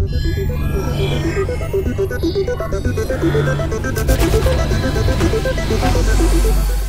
Thank you.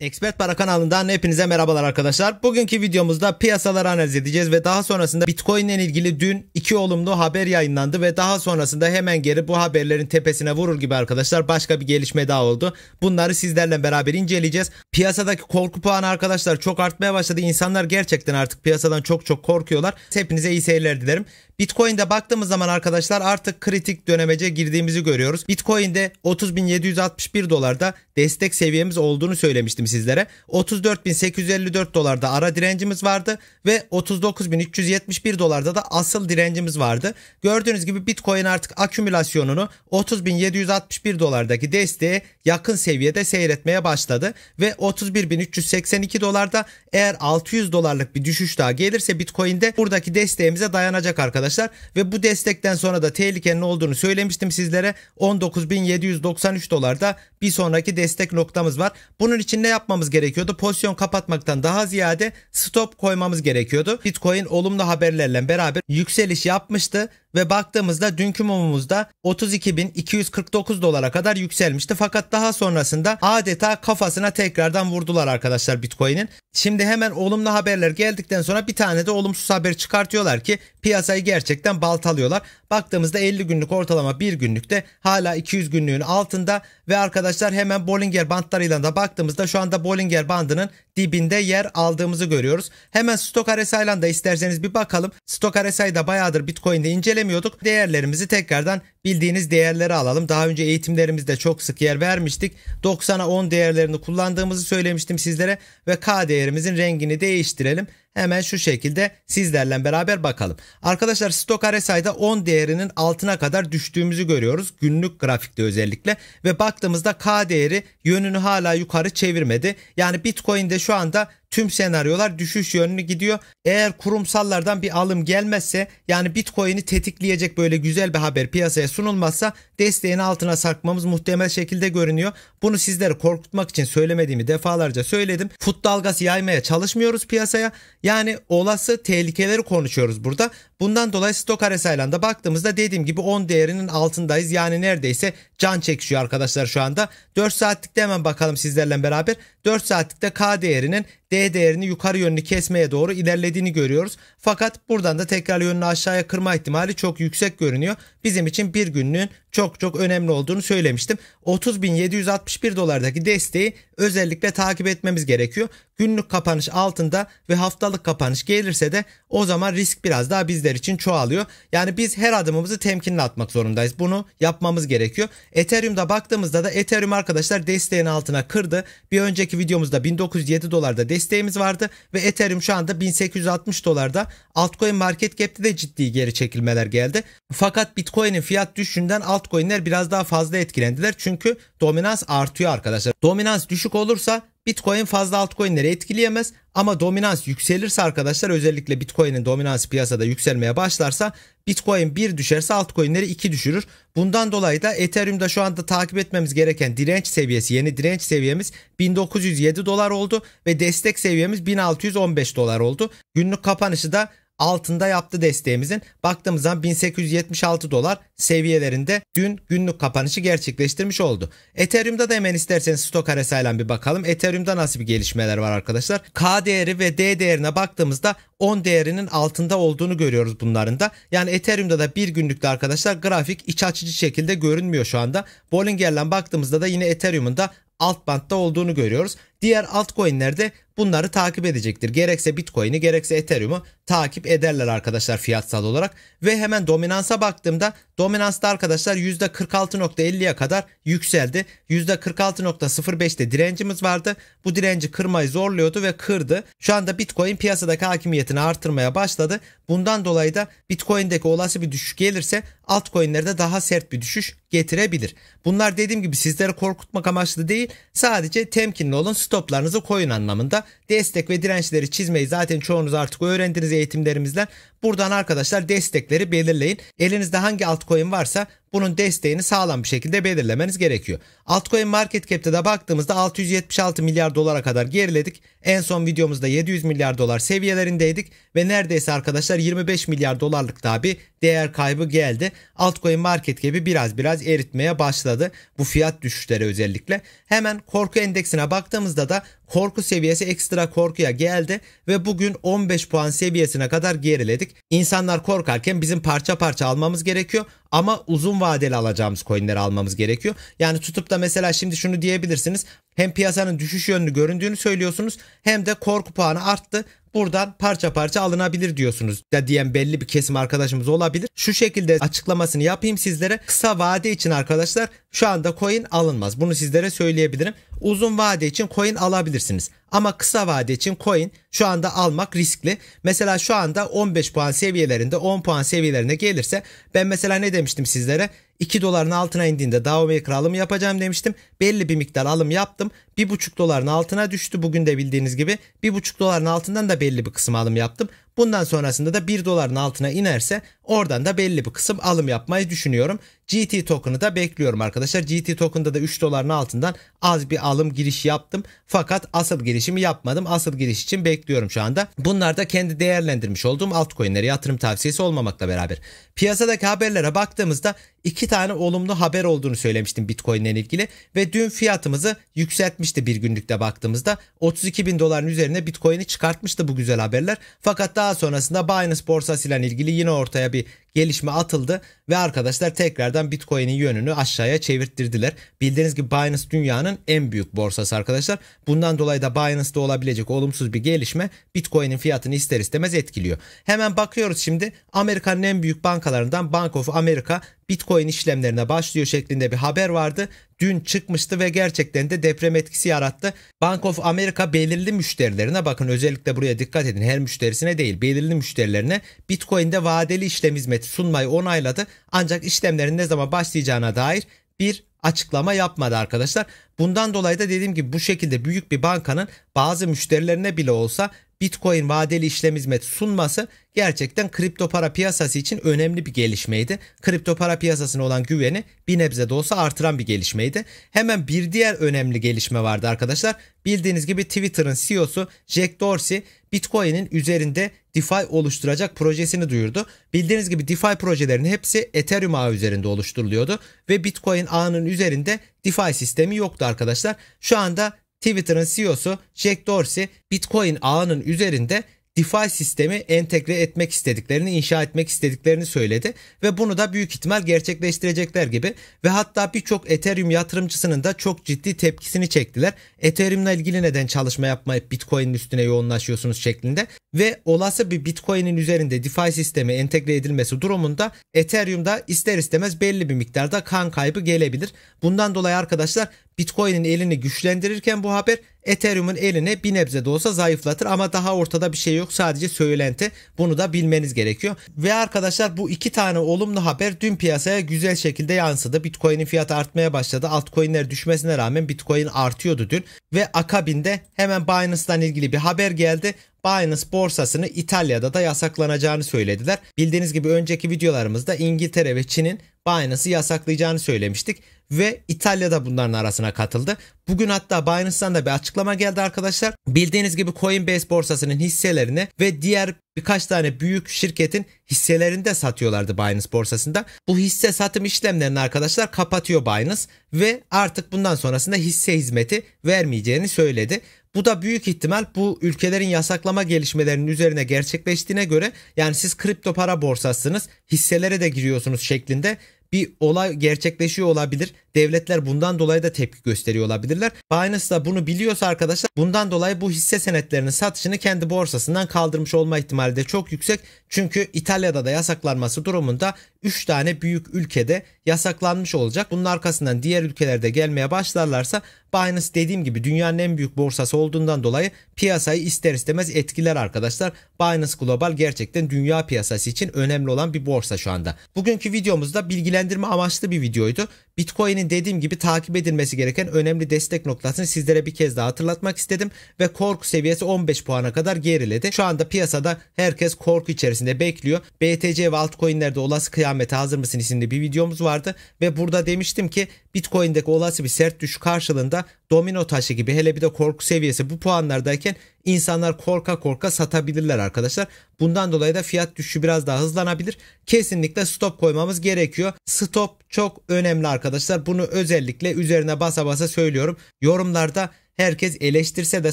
Expert Para kanalından hepinize merhabalar arkadaşlar. Bugünkü videomuzda piyasaları analiz edeceğiz ve daha sonrasında Bitcoin ile ilgili dün iki olumlu haber yayınlandı ve daha sonrasında hemen geri bu haberlerin tepesine vurur gibi arkadaşlar başka bir gelişme daha oldu. Bunları sizlerle beraber inceleyeceğiz. Piyasadaki korku puanı arkadaşlar çok artmaya başladı. İnsanlar gerçekten artık piyasadan çok çok korkuyorlar. Hepinize iyi seyirler dilerim. Bitcoin'de baktığımız zaman arkadaşlar artık kritik dönemece girdiğimizi görüyoruz. Bitcoin'de 30.761 dolarda destek seviyemiz olduğunu söylemiştim sizlere. 34.854 dolarda ara direncimiz vardı ve 39.371 dolarda da asıl direncimiz vardı. Gördüğünüz gibi Bitcoin artık akümülasyonunu 30.761 dolardaki desteğe yakın seviyede seyretmeye başladı ve 31.382 dolarda eğer 600 dolarlık bir düşüş daha gelirse Bitcoin'de buradaki desteğimize dayanacak arkadaşlar arkadaşlar. Ve bu destekten sonra da tehlikenin olduğunu söylemiştim sizlere. 19.793 dolarda bir sonraki destek noktamız var. Bunun için ne yapmamız gerekiyordu? Pozisyon kapatmaktan daha ziyade stop koymamız gerekiyordu. Bitcoin olumlu haberlerle beraber yükseliş yapmıştı ve baktığımızda dünkü mumumuzda 32.249 dolara kadar yükselmişti. Fakat daha sonrasında adeta kafasına tekrardan vurdular arkadaşlar Bitcoin'in. Şimdi hemen olumlu haberler geldikten sonra bir tane de olumsuz haber çıkartıyorlar ki piyasayı gerçekten baltalıyorlar. Baktığımızda 50 günlük ortalama 1 günlükte hala 200 günlüğün altında ve arkadaşlar arkadaşlar hemen Bollinger bantlarıyla da baktığımızda şu anda Bollinger bandının dibinde yer aldığımızı görüyoruz. Hemen Stokare Island'a isterseniz bir bakalım. Stokare Island'a bayağıdır Bitcoin'de incelemiyorduk. Değerlerimizi tekrardan bildiğiniz değerleri alalım. Daha önce eğitimlerimizde çok sık yer vermiştik. 90'a 10 değerlerini kullandığımızı söylemiştim sizlere ve K değerimizin rengini değiştirelim. Hemen şu şekilde sizlerle beraber bakalım. Arkadaşlar Stokare sayda 10 değerinin altına kadar düştüğümüzü görüyoruz. Günlük grafikte özellikle ve baktığımızda K değeri yönünü hala yukarı çevirmedi. Yani Bitcoin'de şu anda tüm senaryolar düşüş yönlü gidiyor. Eğer kurumsallardan bir alım gelmezse yani Bitcoin'i tetikleyecek böyle güzel bir haber piyasaya sunulmazsa desteğin altına sarkmamız muhtemel şekilde görünüyor. Bunu sizleri korkutmak için söylemediğimi defalarca söyledim. Fut dalgası yaymaya çalışmıyoruz piyasaya. Yani olası tehlikeleri konuşuyoruz burada. Bundan dolayı stok RSI'landa baktığımızda dediğim gibi 10 değerinin altındayız. Yani neredeyse can çekişiyor arkadaşlar şu anda. 4 saatlikte hemen bakalım sizlerle beraber. 4 saatlikte K değerinin D değerini yukarı yönlü kesmeye doğru ilerlediğini görüyoruz. Fakat buradan da tekrar yönünü aşağıya kırma ihtimali çok yüksek görünüyor. Bizim için bir günlüğün çok çok önemli olduğunu söylemiştim. 30.761 dolardaki desteği özellikle takip etmemiz gerekiyor. Günlük kapanış altında ve haftalık kapanış gelirse de o zaman risk biraz daha bizler için çoğalıyor. Yani biz her adımımızı temkinli atmak zorundayız. Bunu yapmamız gerekiyor. Ethereum'da baktığımızda da Ethereum arkadaşlar desteğin altına kırdı. Bir önceki videomuzda 1907 dolarda desteğimiz vardı ve Ethereum şu anda 1860 dolarda. Altcoin market cap'te de ciddi geri çekilmeler geldi. Fakat Bitcoin'in fiyat düşüşünden altcoin'ler biraz daha fazla etkilendiler. Çünkü dominans artıyor arkadaşlar. Dominans düşük düşük olursa Bitcoin fazla altcoin'leri etkileyemez ama dominans yükselirse arkadaşlar özellikle Bitcoin'in dominansı piyasada yükselmeye başlarsa Bitcoin 1 düşerse altcoin'leri 2 düşürür. Bundan dolayı da Ethereum'da şu anda takip etmemiz gereken direnç seviyesi yeni direnç seviyemiz 1907 dolar oldu ve destek seviyemiz 1615 dolar oldu. Günlük kapanışı da altında yaptı desteğimizin. Baktığımız zaman 1876 dolar seviyelerinde dün günlük kapanışı gerçekleştirmiş oldu. Ethereum'da da hemen isterseniz stok arasıyla bir bakalım. Ethereum'da nasıl bir gelişmeler var arkadaşlar? K değeri ve D değerine baktığımızda 10 değerinin altında olduğunu görüyoruz bunların da. Yani Ethereum'da da bir günlükte arkadaşlar grafik iç açıcı şekilde görünmüyor şu anda. Bollinger'den baktığımızda da yine Ethereum'un da alt bantta olduğunu görüyoruz. Diğer altcoin'ler de bunları takip edecektir. Gerekse Bitcoin'i gerekse Ethereum'u takip ederler arkadaşlar fiyatsal olarak. Ve hemen dominansa baktığımda dominansta arkadaşlar %46.50'ye kadar yükseldi. %46.05'te direncimiz vardı. Bu direnci kırmayı zorluyordu ve kırdı. Şu anda Bitcoin piyasadaki hakimiyetini artırmaya başladı. Bundan dolayı da Bitcoin'deki olası bir düşüş gelirse altcoin'lerde daha sert bir düşüş getirebilir. Bunlar dediğim gibi sizleri korkutmak amaçlı değil. Sadece temkinli olun. Stop stoplarınızı koyun anlamında. Destek ve dirençleri çizmeyi zaten çoğunuz artık öğrendiniz eğitimlerimizden. Buradan arkadaşlar destekleri belirleyin. Elinizde hangi altcoin varsa bunun desteğini sağlam bir şekilde belirlemeniz gerekiyor. Altcoin Market Cap'te de baktığımızda 676 milyar dolara kadar geriledik. En son videomuzda 700 milyar dolar seviyelerindeydik ve neredeyse arkadaşlar 25 milyar dolarlık daha bir değer kaybı geldi. Altcoin Market Cap'i biraz biraz eritmeye başladı bu fiyat düşüşleri özellikle. Hemen korku endeksine baktığımızda da korku seviyesi ekstra korkuya geldi ve bugün 15 puan seviyesine kadar geriledik bahsettik. İnsanlar korkarken bizim parça parça almamız gerekiyor ama uzun vadeli alacağımız coinleri almamız gerekiyor. Yani tutup da mesela şimdi şunu diyebilirsiniz. Hem piyasanın düşüş yönünü göründüğünü söylüyorsunuz hem de korku puanı arttı buradan parça parça alınabilir diyorsunuz da diyen belli bir kesim arkadaşımız olabilir. Şu şekilde açıklamasını yapayım sizlere. Kısa vade için arkadaşlar şu anda coin alınmaz. Bunu sizlere söyleyebilirim. Uzun vade için coin alabilirsiniz. Ama kısa vade için coin şu anda almak riskli. Mesela şu anda 15 puan seviyelerinde 10 puan seviyelerine gelirse ben mesela ne demiştim sizlere? 2 doların altına indiğinde Dowmaker alımı yapacağım demiştim. Belli bir miktar alım yaptım. 1,5 doların altına düştü. Bugün de bildiğiniz gibi 1,5 doların altından da belli bir kısım alım yaptım. Bundan sonrasında da 1 doların altına inerse oradan da belli bir kısım alım yapmayı düşünüyorum. GT token'ı da bekliyorum arkadaşlar. GT token'da da 3 doların altından az bir alım giriş yaptım. Fakat asıl girişimi yapmadım. Asıl giriş için bekliyorum şu anda. Bunlar da kendi değerlendirmiş olduğum altcoin'lere yatırım tavsiyesi olmamakla beraber. Piyasadaki haberlere baktığımızda iki tane olumlu haber olduğunu söylemiştim Bitcoin'le ilgili ve dün fiyatımızı yükseltmişti bir günlükte baktığımızda 32 bin doların üzerine Bitcoin'i çıkartmıştı bu güzel haberler fakat daha daha sonrasında Binance borsası ile ilgili yine ortaya bir gelişme atıldı ve arkadaşlar tekrardan Bitcoin'in yönünü aşağıya çevirttirdiler. Bildiğiniz gibi Binance dünyanın en büyük borsası arkadaşlar. Bundan dolayı da Binance'da olabilecek olumsuz bir gelişme Bitcoin'in fiyatını ister istemez etkiliyor. Hemen bakıyoruz şimdi Amerika'nın en büyük bankalarından Bank of America Bitcoin işlemlerine başlıyor şeklinde bir haber vardı. Dün çıkmıştı ve gerçekten de deprem etkisi yarattı. Bank of America belirli müşterilerine bakın özellikle buraya dikkat edin her müşterisine değil belirli müşterilerine Bitcoin'de vadeli işlem hizmeti sunmayı onayladı ancak işlemlerin ne zaman başlayacağına dair bir açıklama yapmadı arkadaşlar. Bundan dolayı da dediğim gibi bu şekilde büyük bir bankanın bazı müşterilerine bile olsa Bitcoin vadeli işlem hizmeti sunması gerçekten kripto para piyasası için önemli bir gelişmeydi. Kripto para piyasasına olan güveni bir nebze de olsa artıran bir gelişmeydi. Hemen bir diğer önemli gelişme vardı arkadaşlar. Bildiğiniz gibi Twitter'ın CEO'su Jack Dorsey Bitcoin'in üzerinde DeFi oluşturacak projesini duyurdu. Bildiğiniz gibi DeFi projelerinin hepsi Ethereum ağı üzerinde oluşturuluyordu ve Bitcoin ağının üzerinde DeFi sistemi yoktu arkadaşlar. Şu anda Twitter'ın CEO'su Jack Dorsey Bitcoin ağının üzerinde DeFi sistemi entegre etmek istediklerini, inşa etmek istediklerini söyledi ve bunu da büyük ihtimal gerçekleştirecekler gibi ve hatta birçok Ethereum yatırımcısının da çok ciddi tepkisini çektiler. Ethereum'la ilgili neden çalışma yapmayıp Bitcoin'in üstüne yoğunlaşıyorsunuz şeklinde ve olası bir Bitcoin'in üzerinde DeFi sistemi entegre edilmesi durumunda Ethereum'da ister istemez belli bir miktarda kan kaybı gelebilir. Bundan dolayı arkadaşlar Bitcoin'in elini güçlendirirken bu haber Ethereum'un eline bir nebze de olsa zayıflatır ama daha ortada bir şey yok sadece söylenti bunu da bilmeniz gerekiyor. Ve arkadaşlar bu iki tane olumlu haber dün piyasaya güzel şekilde yansıdı. Bitcoin'in fiyatı artmaya başladı altcoin'ler düşmesine rağmen Bitcoin artıyordu dün ve akabinde hemen Binance'dan ilgili bir haber geldi. Binance borsasını İtalya'da da yasaklanacağını söylediler. Bildiğiniz gibi önceki videolarımızda İngiltere ve Çin'in Binance'ı yasaklayacağını söylemiştik ve İtalya da bunların arasına katıldı. Bugün hatta Binance'dan da bir açıklama geldi arkadaşlar. Bildiğiniz gibi Coinbase borsasının hisselerini ve diğer birkaç tane büyük şirketin hisselerini de satıyorlardı Binance borsasında. Bu hisse satım işlemlerini arkadaşlar kapatıyor Binance ve artık bundan sonrasında hisse hizmeti vermeyeceğini söyledi. Bu da büyük ihtimal bu ülkelerin yasaklama gelişmelerinin üzerine gerçekleştiğine göre yani siz kripto para borsasısınız hisselere de giriyorsunuz şeklinde bir olay gerçekleşiyor olabilir. Devletler bundan dolayı da tepki gösteriyor olabilirler. Binance da bunu biliyorsa arkadaşlar bundan dolayı bu hisse senetlerinin satışını kendi borsasından kaldırmış olma ihtimali de çok yüksek. Çünkü İtalya'da da yasaklanması durumunda 3 tane büyük ülkede yasaklanmış olacak. Bunun arkasından diğer ülkelerde gelmeye başlarlarsa Binance dediğim gibi dünyanın en büyük borsası olduğundan dolayı piyasayı ister istemez etkiler arkadaşlar. Binance Global gerçekten dünya piyasası için önemli olan bir borsa şu anda. Bugünkü videomuzda bilgilendirme amaçlı bir videoydu. Bitcoin'in dediğim gibi takip edilmesi gereken önemli destek noktasını sizlere bir kez daha hatırlatmak istedim ve korku seviyesi 15 puana kadar geriledi. Şu anda piyasada herkes korku içerisinde bekliyor. BTC ve altcoin'lerde olası kıyamete hazır mısın isimli bir videomuz vardı ve burada demiştim ki Bitcoin'deki olası bir sert düşüş karşılığında domino taşı gibi hele bir de korku seviyesi bu puanlardayken insanlar korka korka satabilirler arkadaşlar. Bundan dolayı da fiyat düşüşü biraz daha hızlanabilir. Kesinlikle stop koymamız gerekiyor. Stop çok önemli arkadaşlar. Bunu özellikle üzerine basa basa söylüyorum. Yorumlarda herkes eleştirse de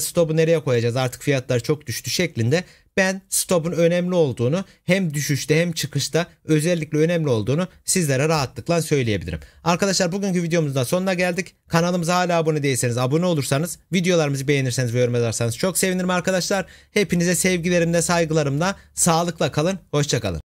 stop'u nereye koyacağız artık fiyatlar çok düştü şeklinde ben stop'un önemli olduğunu hem düşüşte hem çıkışta özellikle önemli olduğunu sizlere rahatlıkla söyleyebilirim. Arkadaşlar bugünkü videomuzda sonuna geldik. Kanalımıza hala abone değilseniz abone olursanız videolarımızı beğenirseniz ve yorum ederseniz çok sevinirim arkadaşlar. Hepinize sevgilerimle saygılarımla sağlıkla kalın hoşçakalın.